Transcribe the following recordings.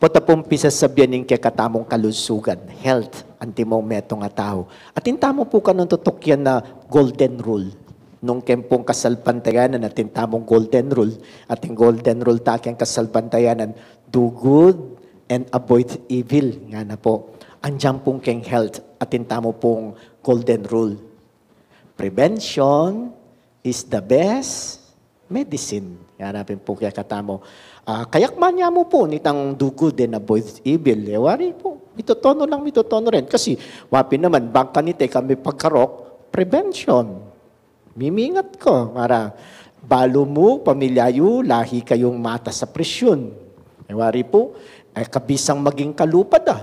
Potapong pisasabianin kay katamong kalusugan, health, anti meto nga tao. At intamo po ka nung tutukyan na golden rule. Nung kempong kasalpantayanan at intamong golden rule. At yung golden rule takyang kasalpantayanan, do good and avoid evil. Nga na po. Andiyan pong keng health at intamo pong golden rule. Prevention is the best medicine. Hanapin po kaya katamo. Uh, kayakman niya mo po, nitang dugod din avoid evil. Ewari eh, po, Ito mitotono lang, mitotono rin. Kasi wapin naman, bangka nite kami pagkarok, prevention. Mimingat ko, para balo mo, pamilyayo, lahi kayong mata sa presyon. Ewari eh, po, ay eh, kabisang maging kalupad ah.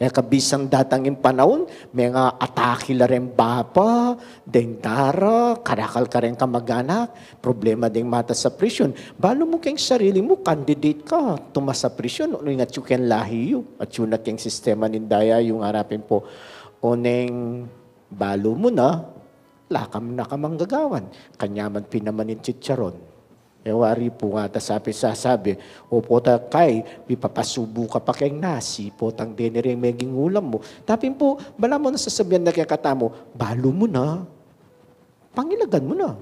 Nakabisan eh, datang yung panahon, may nga atake la rin bapa, dendara, karakal ka rin kamag-anak, problema ding mata sa prison. Balo mo keng sarili mo, candidate ka, tuma sa prison, ano yung atyuken lahi yun? At yun na keng sistema nindaya yung harapin po. Oneng balo mo na, lakam na kamanggagawan. Kanyaman pinamanin chicharon Ewari eh, po nga, sa sasabi, o ta kay, may ka pa kayong nasi, potang denere yung maging ulam mo. Tapin po, bala mo na sasabihan na kaya katamo, balo mo na. Pangilagan mo na.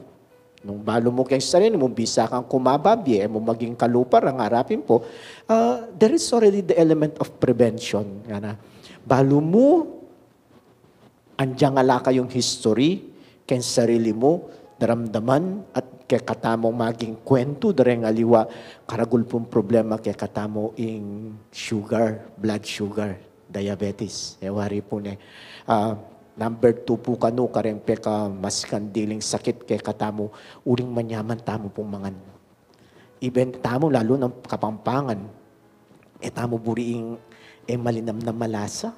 Nung balo mo kay sarili mo, bisa kang kumababi, eh, mo maging kalupar, ang harapin po. Uh, there is already the element of prevention. Nga Balo mo, andyang ala kayong history, kayong sarili mo, daramdaman, at kay katamo maging kwento dareng karagul pong problema kay katamo ing sugar, blood sugar, diabetes. Ewari eh, po ne. Uh, ah, number two po kano kareng peka mas kandiling sakit kay katamo uling manyaman tamo pong mangan. Even tamo lalo ng kapampangan. E tamo buriing e eh, malinam na malasa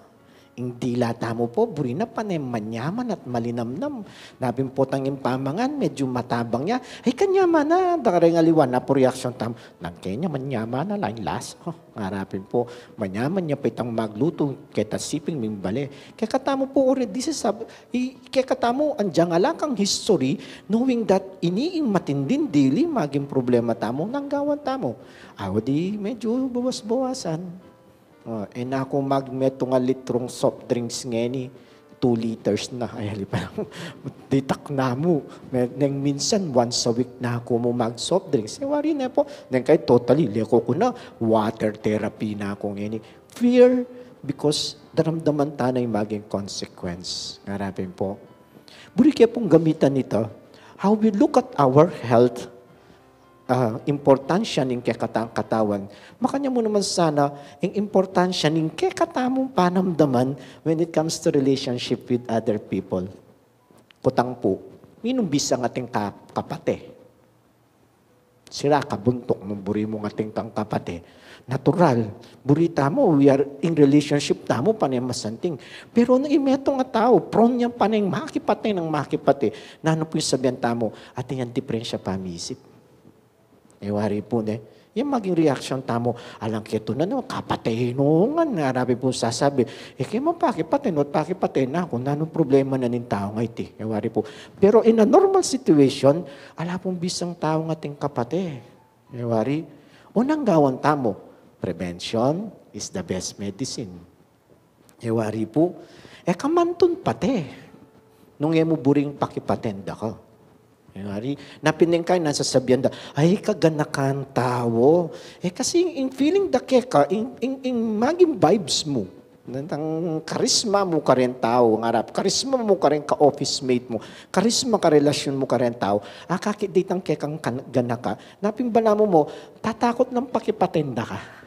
hindi lata mo po, burina panem manyaman at malinamnam. Nabim po tangin pamangan, medyo matabang niya. Ay, kanya man na, dakareng aliwan na po reaksyon tam. Nang kanya, manyaman na, lang last. Oh, harapin po, manyaman niya pitang magluto, kita siping mimbale. Kaya katamo po already sa sab, kaya katamo, andyang alakang history, knowing that iniing matindin daily, maging problema tamo, nanggawan tamo. Awa di, medyo bawas-bawasan. Uh, ah, and eh, ako magmet nga litrong soft drinks ngeni 2 liters na ayali pa ditak na mo nang minsan once a week na ako mo mag soft drinks eh wari na po nang kay totally leko ko na water therapy na ako ngeni fear because daramdaman tanay maging consequence ngarapin po buri kaya pong gamitan nito how we look at our health uh, importansya ng kekatawan, makanya mo naman sana ang importansya ng kekatamong panamdaman when it comes to relationship with other people. Kutang po, minumbis ang ating kapate. Sira ka, buntok mo, buri mo ng ating kang kapate. Natural, burita mo, we are in relationship na mo, panay masanting. Pero nung imeto nga tao, prone niya panay makipate ng makipate. na ano po yung sabihan tamo, atin yan diferensya pa, miisip. Iwari po, ne? Yung maging reaction tamo, alang kito na no, kapatinungan na arabi po sasabi, ike eh, mo pakipatin, at pakipatin na kung nanong ano problema na nin tao nga iti. Iwari po. Pero in a normal situation, ala pong bisang tao nga ting kapate. Iwari, unang gawan tamo, prevention is the best medicine. Iwari po, e kamantun pate. Nung emo buring pakipatenda ko. Hari, napinin ka, nasa sabianda, ay kaganakan tao. Eh kasi in feeling the keka, in, in, in maging vibes mo, ng karisma mo ka rin tao, ang harap. Karisma mo ka rin ka-office mate mo. Karisma ka relasyon mo ka rin tao. Akakit ah, ditang kekang kan, ka. Napimbala mo mo, tatakot ng pakipatenda ka.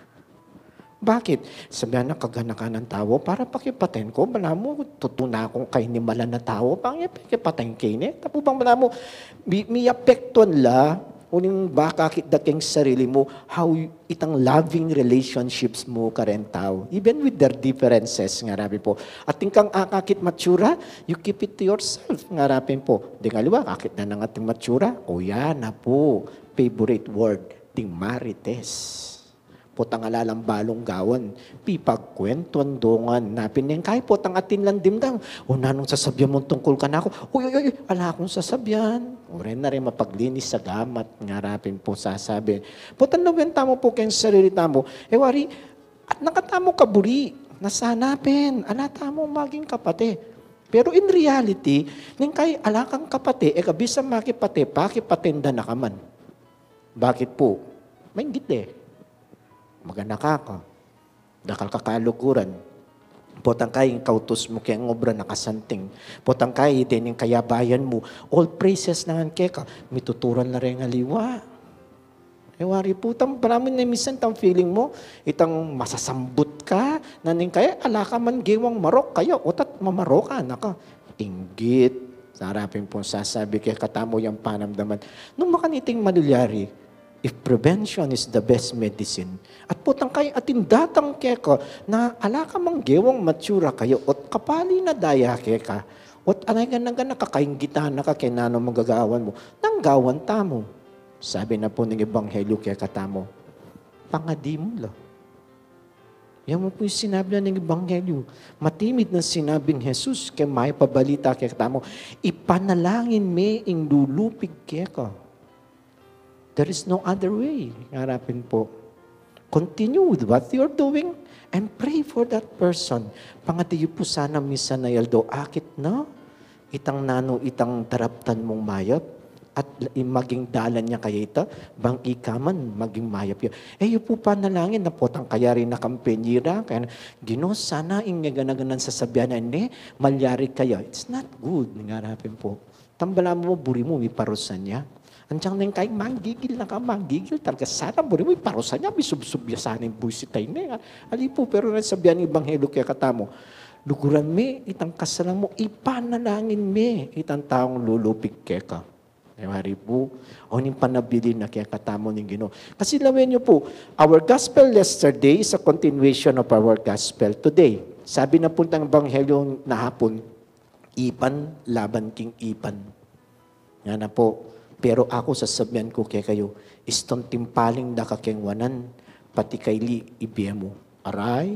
Bakit? Sabihan na kaganakan ng tao para pakipaten ko. Bala mo, tutuna akong kay kainimalan na tao. Pang pakipaten ni? Tapo bang bala mo, mi, mi apektuan la, uning baka daking sarili mo, how itang loving relationships mo karen tao. Even with their differences, nga rabi po. At tingkang akakit matsura, you keep it to yourself, nga rabi po. Di nga liwa, akit na ng ating matsura, o yan na po, favorite word, ting marites putang alalang balong gawan, pipagkwentuan dongan, napin kay putang atin lang dimdang, o nanong sasabyan mong tungkol ka na ako, uy, uy, uy, ala akong sasabyan. O rin na rin mapaglinis sa gamat, ngarapin po sasabi. Potan na wenta mo po kayong sarili tamo, e wari, at nakatamo ka buri, nasanapin, alata mo maging kapate. Pero in reality, ning kay ala kang kapate, e kabisa makipate, pakipatinda na kaman. Bakit po? Maingit eh. Maganak ako. Dakal ka kakalukuran. Potang kay kautos mo kaya obra nakasanting. Potang kay din yung kayabayan mo. All praises na nga keka. Mituturan na rin aliwa. Eh, wari po, tam, parami na minsan tam feeling mo, itang masasambot ka, naning kaya, ala ka man gewang marok kayo, otat mamarok ka, naka, inggit, Sarapin po sasabi kay katamo yung panamdaman. Nung makaniting manulyari, If prevention is the best medicine, at putang kay atindatang keko na ala ka mang gewang matsura kayo ot kapali na daya keka ot anay ka nang nakakaingita na kakinano magagawan mo nanggawan tamo. Sabi na po ng Ebanghelyo keka tamo, pangadi mo lo. Yan mo po yung sinabi na ng Ebanghelyo. Matimid na sinabi ni Jesus kay may pabalita kaya tamo, ipanalangin me ing lulupig kaya There is no other way. Harapin po. Continue with what you're doing and pray for that person. Pangatiyo po sana, Miss Sanayal, do akit na itang nano itang taraptan mong mayap at eh, maging dalan niya kaya ita, bang ikaman maging mayap yun. Eh, yun po panalangin na po tang kayari na kampenyira, kaya gino, sana ingaganaganan sa sabihan na hindi, malyari kayo. It's not good, ngarapin po. Tambala mo, buri mo, may parusan niya. Ang na yung kain, manggigil na ka, manggigil talaga. Sana mo rin, may parusa niya, may subsubya sana yung busi tayo na. Alipo, pero nasabihan ng Ibanghelo kaya katamo, luguran me, itang kasalan mo, ipanalangin me, itang taong lulupig keka. Kaya eh, mari po, o ning panabili na kaya katamo ng Ginoo. Kasi lawin niyo po, our gospel yesterday is a continuation of our gospel today. Sabi na po ng Ebanghelyo na hapon, ipan laban king ipan. Yan na po. Pero ako sasabihan ko kay kayo, istong timpaling dakakengwanan, pati kay li ibiyemo. Aray,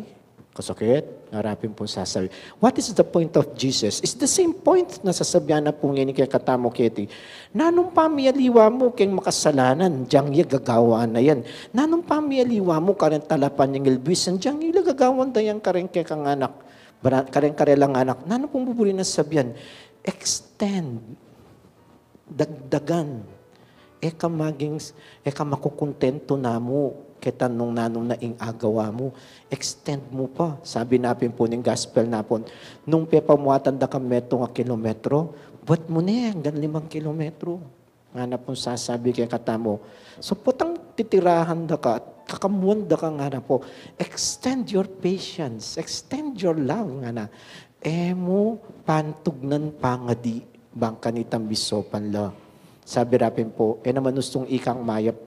kasakit, harapin po sasabi. What is the point of Jesus? It's the same point na sasabihan na po ngayon kay Katamo Keti. Nanong pamiyaliwa mo keng makasalanan, diyang gagawaan na yan. Nanong pamiyaliwa mo karen talapan yung ilbisan, diyang gagawaan na yan karen kay kang anak. Karen karelang anak. Nanong pong bubuli na sabihan, extend dagdagan. Eka maging, eka makukontento na mo kita nung nanong naing agawa mo. Extend mo pa. Sabi napin po ng gospel napon, nung pepamuatan da ka meto nga kilometro, but mo na yan, gan limang kilometro. Nga na pong sasabi kay katamo. So putang titirahan da ka, kakamuan da ka nga na po. Extend your patience. Extend your love nga na. E mo, pantugnan pangadi bangkan bangkanitam biso la. Sabi rapin po, e eh, naman nustong ikang mayap,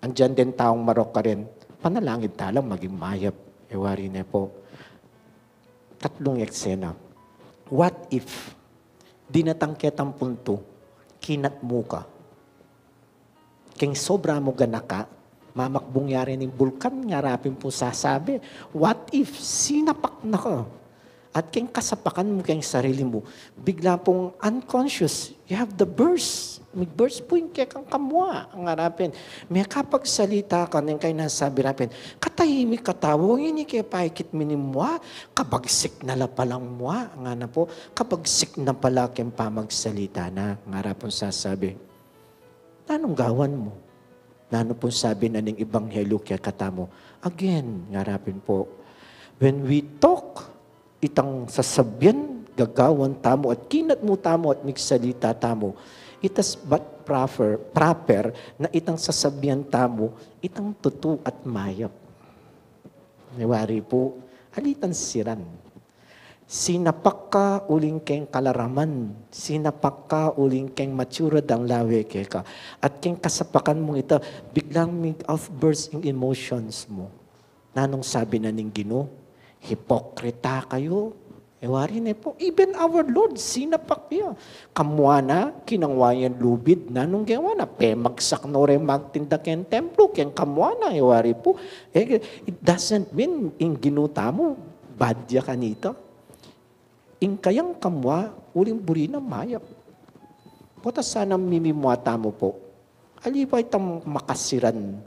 andyan din taong marok ka rin, panalangit talang maging mayap. Ewari na po. Tatlong eksena. What if dinatangket ang punto, kinat mo ka? King sobra mo ganaka, mamakbong yari ng bulkan, nga rapin po sasabi, what if sinapak na ka? at kayong kasapakan mo kayong sarili mo, bigla pong unconscious, you have the burst. May burst po yung kaya kang kamwa ang harapin. May kapagsalita ka ng kayo nasabi rapin, katahimik katawo, yun yung kaya paikit minimwa, kabagsik na la palang mwa, nga na po, kabagsik na pala kayong pamagsalita na, nga harapon sasabi, tanong gawan mo? Nano po sabi na ng Ebanghelyo kaya katamo, again, nga harapin po, when we talk, itang sasabyan gagawan tamo at kinat mo tamo at migsalita tamo itas but proper proper na itang sasabyan tamo itang tutu at mayap niwari po alitan siran sinapakka uling keng kalaraman sinapakka uling keng mature dang lawe ke ka at keng kasapakan mong ito biglang mig outburst ng emotions mo nanong sabi na ning Ginoo Hipokrita kayo. Ewari na eh po. Even our Lord, sinapak niya. Kamwa na, kinangwayan lubid na nung gawa na. Pemagsak no rin magtinda kayang templo, kayang kamwa na, ewari po. Eh, it doesn't mean in ginuta mo, badya ka nito. In kayang kamwa, uling buri na mayap. Pota sana mimimwata mo po. Alipay tam makasiran,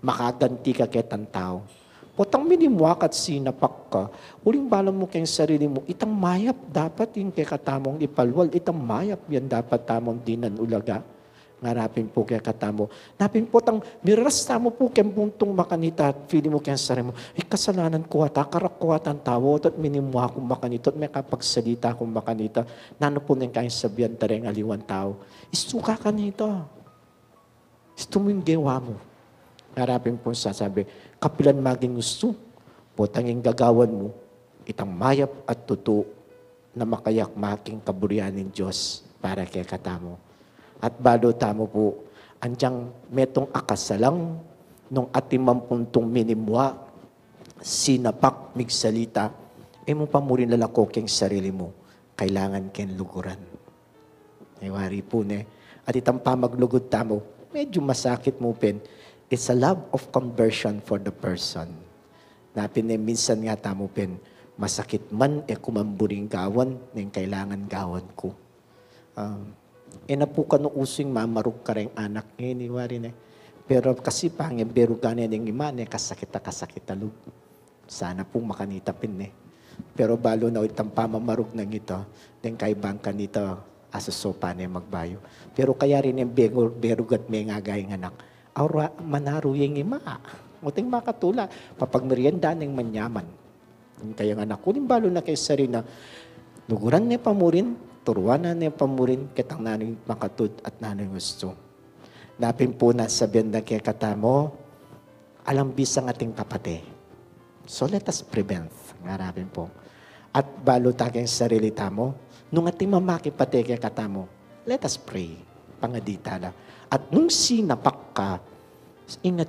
makaganti ka kitang tao Potang minimuak at sinapak ka, uling bala mo kayong sarili mo, itang mayap dapat yung kay katamong ipalwal, itang mayap yan dapat tamong dinan ulaga. Ngarapin po kay katamo. Napin po tang miras mo po kay buntong makanita at feeling mo kay sarili mo, eh kasalanan ko at akarak ang tawo at minimwa akong makanito at may kapagsalita akong makanita. Nano po nang kayong sabihan tareng aliwan tao. Istuka ka nito. Isto mo yung gawa mo harapin po sasabi, kapilan maging gusto, potanging gagawan mo, itang mayap at totoo na makayak making ng Diyos para kay katamo. At balo tamo po, andyang metong akasalang nung atimampuntong minimwa, sinapak migsalita, ay eh, mo pamurin lalako keng sarili mo, kailangan ken luguran. Iwari wari po ne, at itang pamaglugod tamo, medyo masakit mo pen, It's a love of conversion for the person. Napin eh, minsan nga pin, masakit man, e kumamburing gawan, na yung kailangan gawan ko. Um, e eh, na po ka no using mamarog ka rin anak ngayon, eh, niwari iwari na. Pero kasi pangin, pero ganyan yung iman, eh, kasakita, kasakita, lug. Sana po pin eh. Pero balo na itang pamamarog ng ito, then kay bangka nito, sopa na magbayo. Pero kaya rin yung berugat may ngagay ng anak aura manaru yung ima. Muting makatula. Papag merienda ng manyaman. Kaya nga nakunin balo na kay sarina. luguran ni pamurin, turuan na ni pamurin, kitang nanoy makatud at nanoy gusto. Napin po na sabihan na kaya katamo, alam bisang ating kapate. So let us prevent. Ngarapin po. At balo taging sarili tamo, nung ating mamaki pati kaya katamo, let us pray pangadita na. At nung sinapak ka,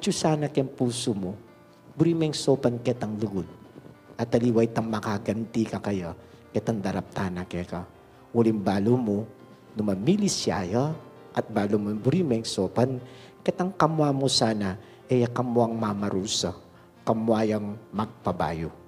sana ken puso mo, burimeng sopan ketang lugod. At aliway tang makaganti ka kaya, ketang daraptana keka. Ulim balo mo, numamili siya at balo mo burimeng sopan, ketang kamwa mo sana, eya eh, kamwang mamarusa, kamwayang magpabayo.